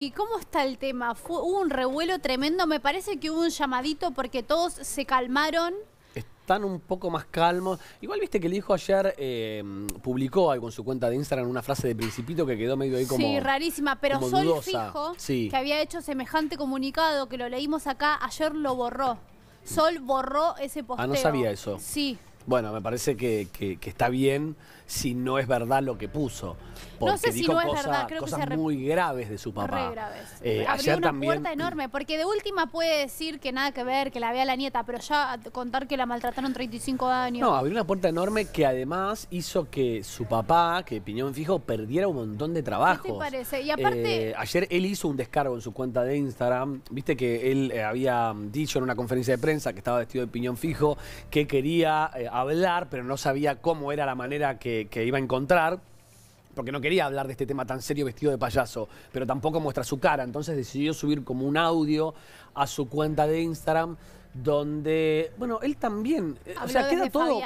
¿Y cómo está el tema? hubo un revuelo tremendo, me parece que hubo un llamadito porque todos se calmaron. Están un poco más calmos. Igual viste que el hijo ayer eh, publicó algo en su cuenta de Instagram una frase de Principito que quedó medio ahí como. Sí, rarísima, pero Sol Fijo, que había hecho semejante comunicado que lo leímos acá, ayer lo borró. Sol borró ese posteo. Ah, no sabía eso. Sí. Bueno, me parece que, que está bien si no es verdad lo que puso no sé si no es verdad. Creo que se muy graves de su papá. Muy graves. Eh, abrió una puerta enorme, porque de última puede decir que nada que ver, que la vea la nieta, pero ya contar que la maltrataron 35 años. No, abrió una puerta enorme que además hizo que su papá, que Piñón Fijo, perdiera un montón de trabajo. ¿Qué te parece? Y aparte... Eh, ayer él hizo un descargo en su cuenta de Instagram. Viste que él eh, había dicho en una conferencia de prensa que estaba vestido de Piñón Fijo, que quería hablar, pero no sabía cómo era la manera que iba a encontrar porque no quería hablar de este tema tan serio vestido de payaso, pero tampoco muestra su cara. Entonces decidió subir como un audio a su cuenta de Instagram donde, bueno, él también, eh, o sea, queda todo...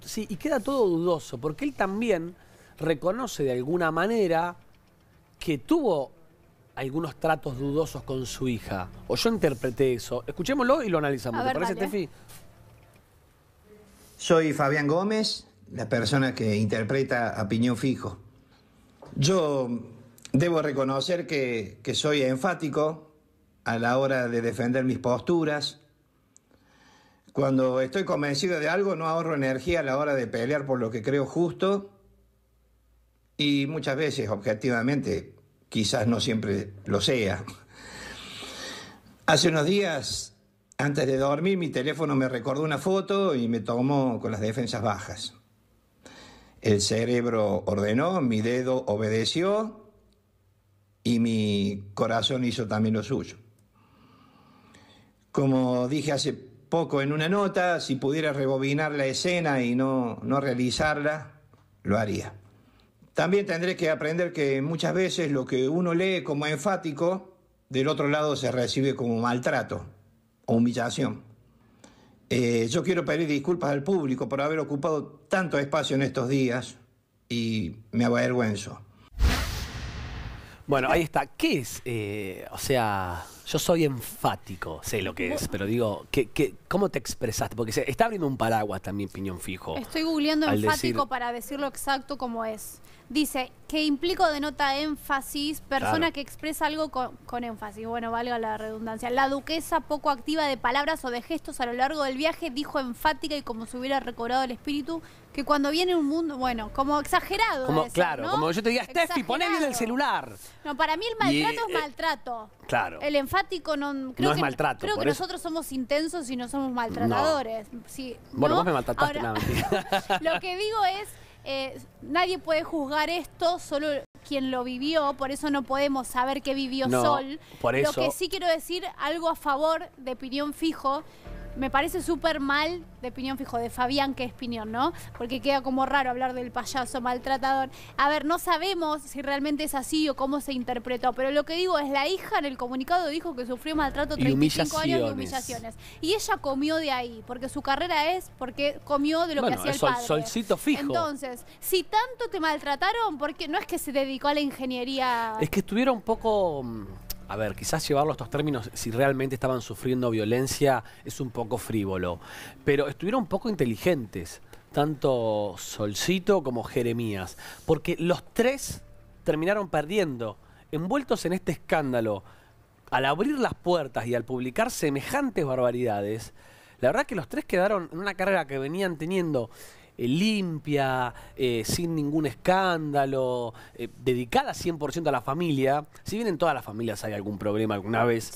Sí, y queda todo dudoso, porque él también reconoce de alguna manera que tuvo algunos tratos dudosos con su hija. O yo interpreté eso. Escuchémoslo y lo analizamos. parece, Tefi? Soy Fabián Gómez, la persona que interpreta a Piñón Fijo. Yo debo reconocer que, soy enfático a la hora de defender mis posturas. Cuando estoy convencido de algo no ahorro energía a la hora de pelear por lo que creo justo y muchas veces objetivamente quizás no siempre lo sea. Hace unos días, antes de dormir, mi teléfono me recordó una foto y me tomó con las defensas bajas. El cerebro ordenó, mi dedo obedeció y mi corazón hizo también lo suyo. Como dije hace poco en una nota, si pudiera rebobinar la escena y no, no realizarla, lo haría. También tendré que aprender que muchas veces lo que uno lee como enfático, del otro lado se recibe como maltrato o humillación. Eh, yo quiero pedir disculpas al público por haber ocupado tanto espacio en estos días y me avergüenzo. Bueno, ahí está. ¿Qué es? Eh, o sea, yo soy enfático, sé lo que es, pero digo, cómo te expresaste? Porque está abriendo un paraguas también, piñón fijo. Estoy googleando enfático decir... para decirlo exacto como es. Dice, que implico denota énfasis, persona que expresa algo con, énfasis, bueno, valga la redundancia. La duquesa, poco activa de palabras o de gestos a lo largo del viaje, dijo enfática y como si hubiera recobrado el espíritu, que cuando viene un mundo, bueno, como exagerado. Como, claro, como yo te diga, Steffi, poneme el celular. No, para mí el maltrato es eh, maltrato. claro. El enfático no, creo que, es maltrato. Creo que nosotros somos intensos y no somos maltratadores. Sí, bueno, vos me maltrataste, Lo que digo es eh, nadie puede juzgar esto, solo quien lo vivió, por eso no podemos saber qué vivió Sol. Lo que sí quiero decir, algo a favor de opinión fijo, me parece súper mal de Piñón Fijo, de Fabián que es Piñón, ¿no? Porque queda como raro hablar del payaso maltratador. A ver, no sabemos si realmente es así o cómo se interpretó, pero lo que digo es la hija en el comunicado dijo que sufrió maltrato 35 años de humillaciones. Y ella comió de ahí, porque su carrera es porque comió de lo que hacía el padre. solcito fijo. Entonces, si tanto te maltrataron, porque no es que se dedicó a la ingeniería. Es que estuvieron un poco mm, a ver, quizás llevarlo a estos términos, si realmente estaban sufriendo violencia, es un poco frívolo. Pero estuvieron un poco inteligentes, tanto Solcito como Jeremías, porque los tres terminaron perdiendo, envueltos en este escándalo. Al abrir las puertas y al publicar semejantes barbaridades, la verdad que los tres quedaron en una carrera que venían teniendo eh, limpia, eh, sin ningún escándalo, eh, dedicada 100% a la familia, si bien en todas las familias hay algún problema alguna vez,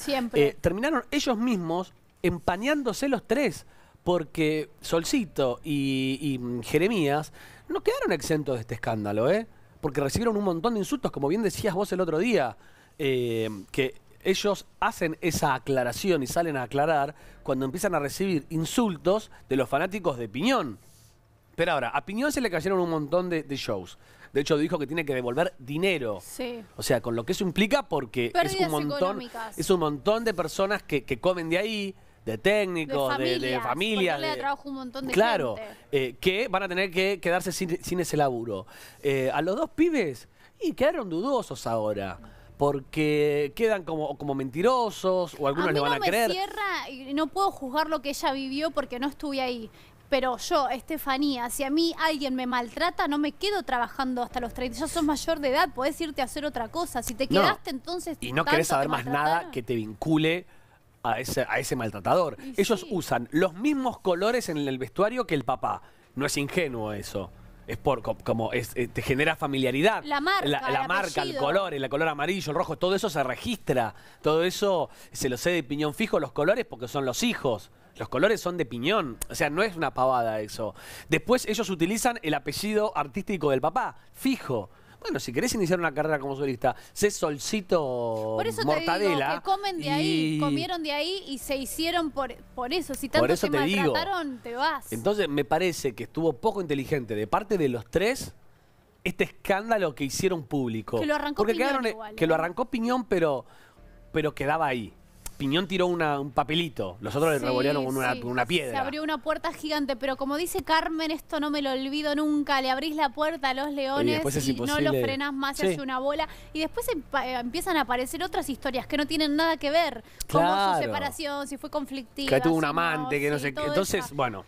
terminaron ellos mismos empañándose los tres porque Solcito y, mm, Jeremías no quedaron exentos de este escándalo, ¿eh? Porque recibieron un montón de insultos, como bien decías vos el otro día, que ellos hacen esa aclaración y salen a aclarar cuando empiezan a recibir insultos de los fanáticos de Piñón. Pero ahora, a Piñón se le cayeron un montón de, shows. De hecho, dijo que tiene que devolver dinero. Sí. O sea, con lo que eso implica, porque es un montón. Es un montón de personas que, comen de ahí, de técnicos, de, de familias. un montón de claro, eh, que van a tener que quedarse sin, ese laburo. Eh, a los dos pibes, y quedaron dudosos ahora. Porque quedan como, como mentirosos o algunos le van a creer. cierra y no puedo juzgar lo que ella vivió porque no estuve ahí. Pero yo, Estefanía, si a mí alguien me maltrata, no me quedo trabajando hasta los 30. Ya sos mayor de edad, podés irte a hacer otra cosa. Si te quedaste, entonces. Y no querés saber más nada que te vincule a ese, a ese maltratador. Ellos usan los mismos colores en el vestuario que el papá. No es ingenuo eso es por como eh, te genera familiaridad. La marca, la, marca el, color, el color amarillo, el rojo, todo eso se registra. Todo eso se lo sé de piñón fijo los colores porque son los hijos. Los colores son de piñón, o sea, no es una pavada eso. Después ellos utilizan el apellido artístico del papá, fijo. Bueno, si querés iniciar una carrera como solista, sé solcito por eso mortadela. Te digo comen de ahí, comieron de ahí y se hicieron por, por eso. Si tanto eso te, maltrataron, te vas. Entonces me parece que estuvo poco inteligente de parte de los tres este escándalo que hicieron público. Que lo arrancó Porque Piñón quedaron, eh, igual, Que lo ¿eh? arrancó Piñón, pero, pero quedaba ahí. Piñón tiró un papelito, los otros le revolearon una, piedra. Se abrió una puerta gigante, pero como dice Carmen, esto no me lo olvido nunca, le abrís la puerta a los leones y, no los frenás más, se hace una bola. Y después eh, empiezan a aparecer otras historias que no tienen nada que ver, como su separación, si fue conflictiva. Que tuvo un amante, que no sé qué. Entonces, bueno.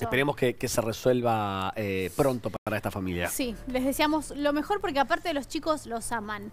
Esperemos que, se resuelva eh, pronto para esta familia. Sí, les deseamos lo mejor porque aparte de los chicos los aman.